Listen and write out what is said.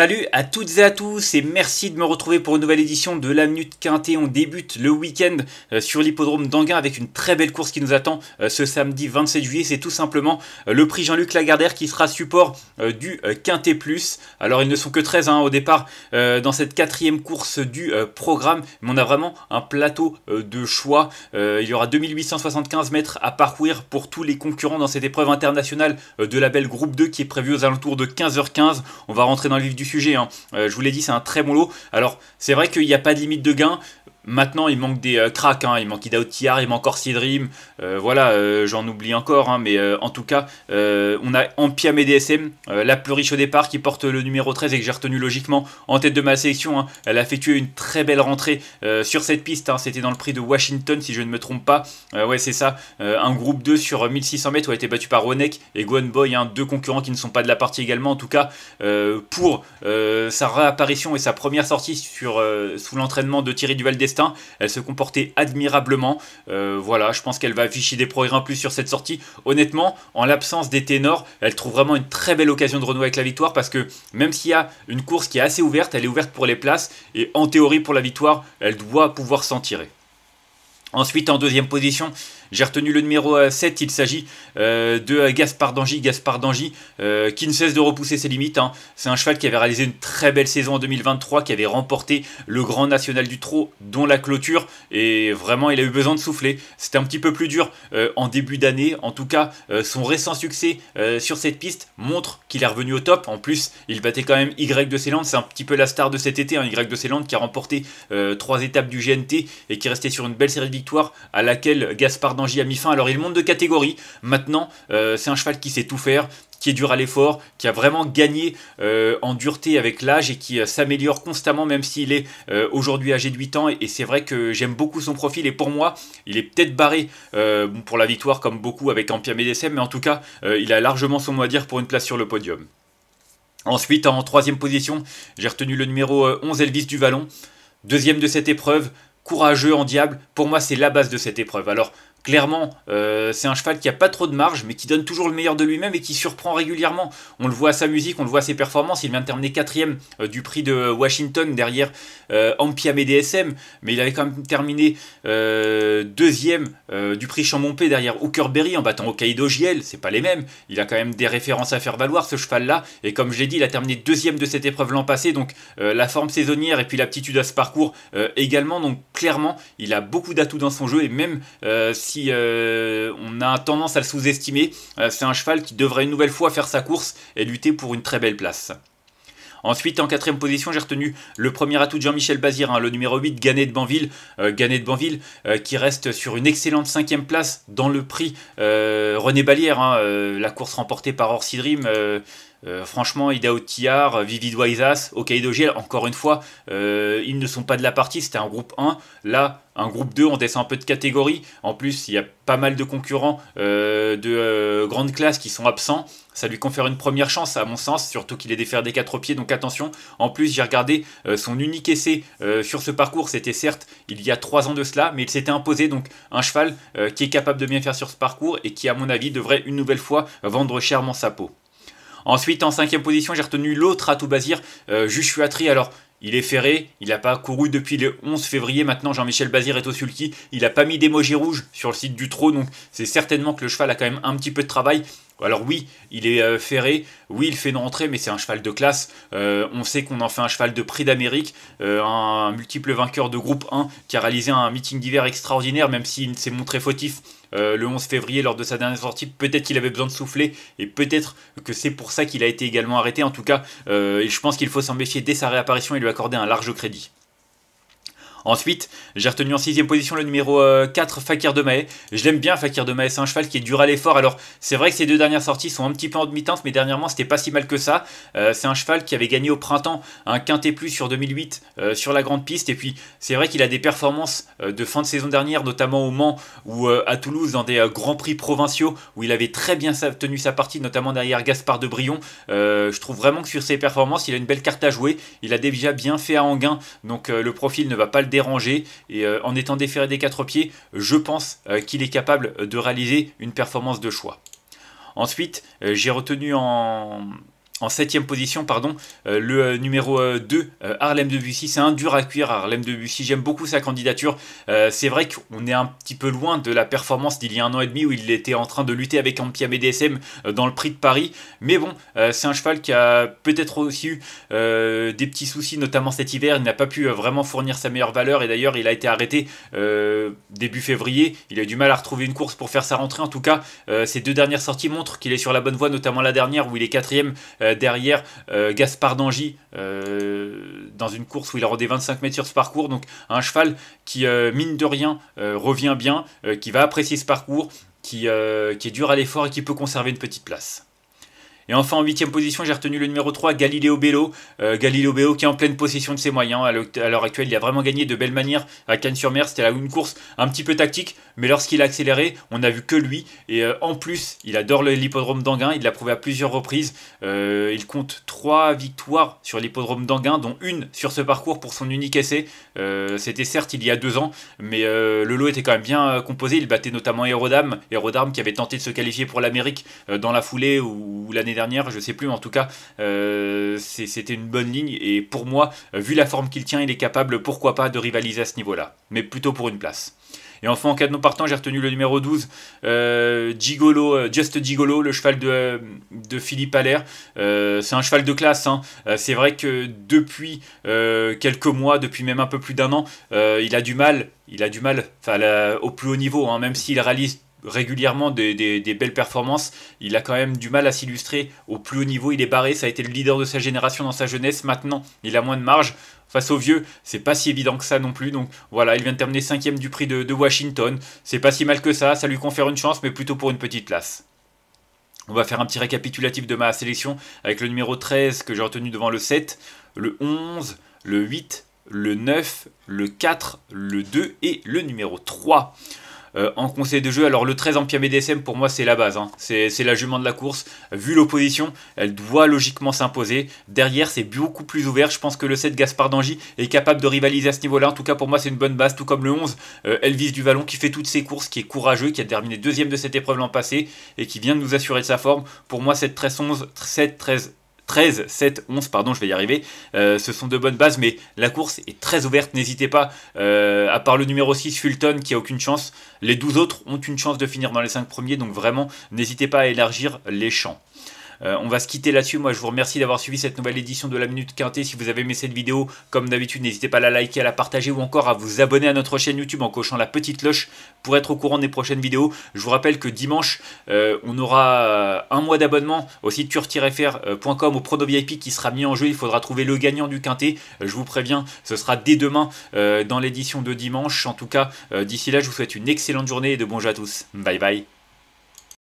Salut à toutes et à tous et merci de me retrouver pour une nouvelle édition de la Minute Quintée. On débute le week-end euh, sur l'hippodrome d'Anguin avec une très belle course qui nous attend euh, ce samedi 27 juillet. C'est tout simplement euh, le prix Jean-Luc Lagardère qui sera support du Quintet Plus. Alors ils ne sont que 13 hein, au départ dans cette quatrième course du programme, mais on a vraiment un plateau de choix. Il y aura 2875 mètres à parcourir pour tous les concurrents dans cette épreuve internationale de la belle groupe 2 qui est prévue aux alentours de 15h15. On va rentrer dans le vif du Hein. Euh, je vous l'ai dit, c'est un très bon lot. Alors, c'est vrai qu'il n'y a pas de limite de gain. Maintenant, il manque des cracks, euh, hein. il manque Ida il manque Orsidrim euh, voilà, euh, j'en oublie encore, hein, mais en tout cas, on a et DSM, la plus riche au départ, qui porte le numéro 13 et que j'ai retenu logiquement en tête de ma sélection. Hein. Elle a effectué une très belle rentrée sur cette piste, c'était dans le prix de Washington, si je ne me trompe pas. ouais, c'est ça, un groupe 2 sur 1600 mètres a été battu par Ronek et Gwen Boy, deux concurrents qui ne sont pas de la partie également, en tout cas, pour sa réapparition et sa première sortie sous l'entraînement de Thierry Duval-Destin elle se comportait admirablement. Euh, voilà, je pense qu'elle va afficher des progrès en plus sur cette sortie. Honnêtement, en l'absence des ténors, elle trouve vraiment une très belle occasion de renouer avec la victoire parce que même s'il y a une course qui est assez ouverte, elle est ouverte pour les places et en théorie pour la victoire, elle doit pouvoir s'en tirer. Ensuite, en deuxième position, j'ai retenu le numéro 7, il s'agit euh, de Gaspard Dangy, Gaspard Dangy euh, qui ne cesse de repousser ses limites. Hein. C'est un cheval qui avait réalisé une très belle saison en 2023, qui avait remporté le Grand National du Trot, dont la clôture, et vraiment il a eu besoin de souffler. C'était un petit peu plus dur euh, en début d'année, en tout cas son récent succès sur cette piste montre qu'il est revenu au top. En plus, il battait quand même Y de Célande, c'est un petit peu la star de cet été, un hein, Y de Célande qui a remporté trois étapes du GNT et qui restait sur une belle série de victoires à laquelle Gaspard à a mis fin. Alors il monte de catégorie. Maintenant, euh, c'est un cheval qui sait tout faire qui est dur à l'effort, qui a vraiment gagné euh, en dureté avec l'âge et qui euh, s'améliore constamment même s'il est aujourd'hui âgé de 8 ans. Et, c'est vrai que j'aime beaucoup son profil et pour moi, il est peut-être barré pour la victoire comme beaucoup avec Empire Médicem. mais en tout cas, il a largement son mot à dire pour une place sur le podium. Ensuite, en troisième position, j'ai retenu le numéro 11 Elvis Duvalon, deuxième de cette épreuve, courageux en diable. Pour moi, c'est la base de cette épreuve. Alors, Clairement, euh, c'est un cheval qui a pas trop de marge, mais qui donne toujours le meilleur de lui-même et qui surprend régulièrement. On le voit à sa musique, on le voit à ses performances. Il vient de terminer quatrième euh, du prix de Washington derrière euh, Ampia BDSM, mais il avait quand même terminé deuxième du prix Chamompé derrière Hookerberry en battant Okaido JL. C'est pas les mêmes. Il a quand même des références à faire valoir ce cheval-là. Et comme je l'ai dit, il a terminé deuxième de cette épreuve l'an passé, donc la forme saisonnière et puis l'aptitude à ce parcours également. Donc clairement, il a beaucoup d'atouts dans son jeu et même si euh, on a tendance à le sous-estimer, euh, c'est un cheval qui devrait une nouvelle fois faire sa course et lutter pour une très belle place. Ensuite, en quatrième position, j'ai retenu le premier atout de Jean-Michel Bazir, hein, le numéro 8, Ganet de Banville. Gannet de Banville euh, qui reste sur une excellente cinquième place dans le prix René Balière, hein, la course remportée par Orsi euh, franchement, Idao Tiar, Vivid Waisas, Hokkaido Giel, encore une fois, euh, ils ne sont pas de la partie, c'était un groupe 1. Là, un groupe 2, on descend un peu de catégorie. En plus, il y a pas mal de concurrents euh, de grande classe qui sont absents. Ça lui confère une première chance, à mon sens, surtout qu'il est défaire des quatre pieds, donc attention. En plus, j'ai regardé son unique essai sur ce parcours, c'était certes il y a 3 ans de cela, mais il s'était imposé, donc un cheval qui est capable de bien faire sur ce parcours et qui, à mon avis, devrait une nouvelle fois vendre chèrement sa peau. Ensuite, en cinquième position, j'ai retenu l'autre Atou Basir euh, Joshua Alors, il est ferré, il n'a pas couru depuis le 11 février. Maintenant, Jean-Michel Bazir est au sulky. Il n'a pas mis d'émoji rouge sur le site du trot, donc c'est certainement que le cheval a quand même un petit peu de travail. Alors oui, il est euh, ferré, oui, il fait une rentrée, mais c'est un cheval de classe. Euh, on sait qu'on en fait un cheval de prix d'Amérique, euh, un multiple vainqueur de groupe 1 qui a réalisé un meeting d'hiver extraordinaire, même s'il s'est montré fautif euh, le 11 février lors de sa dernière sortie. Peut-être qu'il avait besoin de souffler et peut-être que c'est pour ça qu'il a été également arrêté. En tout cas, euh, je pense qu'il faut s'en méfier dès sa réapparition et lui accorder un large crédit. Ensuite, j'ai retenu en sixième position le numéro 4, euh, Fakir de Maé. Je l'aime bien, Fakir de Maé, c'est un cheval qui est dur à l'effort. Alors, c'est vrai que ses deux dernières sorties sont un petit peu en demi-teinte, mais dernièrement, c'était pas si mal que ça. Euh, c'est un cheval qui avait gagné au printemps un quintet plus sur 2008 euh, sur la grande piste. Et puis, c'est vrai qu'il a des performances de fin de saison dernière, notamment au Mans ou à Toulouse, dans des grands prix provinciaux, où il avait très bien tenu sa partie, notamment derrière Gaspard de Brion. je trouve vraiment que sur ses performances, il a une belle carte à jouer. Il a déjà bien fait à Anguin, donc le profil ne va pas le déranger. Et euh, en étant déféré des quatre pieds, je pense euh, qu'il est capable de réaliser une performance de choix. Ensuite, euh, j'ai retenu en, en septième position, pardon, euh, le euh, numéro 2, euh, Harlem Debussy. C'est un dur à cuire, Harlem Debussy. J'aime beaucoup sa candidature. c'est vrai qu'on est un petit peu loin de la performance d'il y a un an et demi où il était en train de lutter avec Ampia BDSM dans le prix de Paris. Mais bon, c'est un cheval qui a peut-être aussi eu des petits soucis, notamment cet hiver. Il n'a pas pu vraiment fournir sa meilleure valeur. Et d'ailleurs, il a été arrêté début février. Il a eu du mal à retrouver une course pour faire sa rentrée. En tout cas, ses deux dernières sorties montrent qu'il est sur la bonne voie, notamment la dernière où il est quatrième euh, derrière, euh, Gaspard Dangy, euh, dans une course où il a rendu 25 mètres sur ce parcours. Donc, un cheval qui, mine de rien, revient bien, qui va apprécier ce parcours, qui est dur à l'effort et qui peut conserver une petite place. Et enfin, en huitième position, j'ai retenu le numéro 3, Galileo Bello. Euh, Galileo Bello qui est en pleine possession de ses moyens. À l'heure actuelle, il a vraiment gagné de belles manières à Cannes-sur-Mer. C'était là une course un petit peu tactique, mais lorsqu'il a accéléré, on n'a vu que lui. Et euh, en plus, il adore l'hippodrome d'Anguin. Il l'a prouvé à plusieurs reprises. Euh, il compte 3 victoires sur l'hippodrome d'Anguin, dont une sur ce parcours pour son unique essai. C'était certes il y a deux ans, mais le lot était quand même bien composé. Il battait notamment Hérodame, Hérodame qui avait tenté de se qualifier pour l'Amérique dans la foulée ou l'année dernière je sais plus, mais en tout cas, euh, c'était une bonne ligne. Et pour moi, euh, vu la forme qu'il tient, il est capable, pourquoi pas, de rivaliser à ce niveau-là, mais plutôt pour une place. Et enfin, en cas de non partant, j'ai retenu le numéro 12, euh, Gigolo, Just Gigolo, le cheval de, Philippe Allaire. c'est un cheval de classe. Hein. c'est vrai que depuis quelques mois, depuis même un peu plus d'un an, il a du mal. Il a du mal au plus haut niveau, hein, même s'il réalise régulièrement des, belles performances. Il a quand même du mal à s'illustrer au plus haut niveau. Il est barré, ça a été le leader de sa génération dans sa jeunesse. Maintenant, il a moins de marge. Face aux vieux, c'est pas si évident que ça non plus. Donc voilà, il vient de terminer cinquième du prix de, de Washington. C'est pas si mal que ça. Ça lui confère une chance, mais plutôt pour une petite place. On va faire un petit récapitulatif de ma sélection avec le numéro 13 que j'ai retenu devant le 7, le 11, le 8, le 9, le 4, le 2 et le numéro 3. Euh, en conseil de jeu. Alors le 13 en BDSM pour moi c'est la base, hein. c'est la jument de la course. Vu l'opposition, elle doit logiquement s'imposer. Derrière c'est beaucoup plus ouvert, je pense que le 7 Gaspard d'Angy est capable de rivaliser à ce niveau-là. En tout cas pour moi c'est une bonne base, tout comme le 11 Elvis euh, Elvis Duvalon qui fait toutes ses courses, qui est courageux, qui a terminé deuxième de cette épreuve l'an passé et qui vient de nous assurer de sa forme. Pour moi cette 13-11, 7-13 13, 7, 11, pardon, je vais y arriver. Euh, ce sont de bonnes bases, mais la course est très ouverte, n'hésitez pas. Euh, à part le numéro 6, Fulton, qui a aucune chance, les 12 autres ont une chance de finir dans les 5 premiers, donc vraiment, n'hésitez pas à élargir les champs. Euh, on va se quitter là-dessus. Moi, je vous remercie d'avoir suivi cette nouvelle édition de la Minute Quintée. Si vous avez aimé cette vidéo, comme d'habitude, n'hésitez pas à la liker, à la partager ou encore à vous abonner à notre chaîne YouTube en cochant la petite cloche pour être au courant des prochaines vidéos. Je vous rappelle que dimanche, euh, on aura euh, un mois d'abonnement au site tur-fr.com au Prono VIP qui sera mis en jeu. Il faudra trouver le gagnant du Quintet. Je vous préviens, ce sera dès demain dans l'édition de dimanche. En tout cas, d'ici là, je vous souhaite une excellente journée et de bons jeux à tous. Bye bye.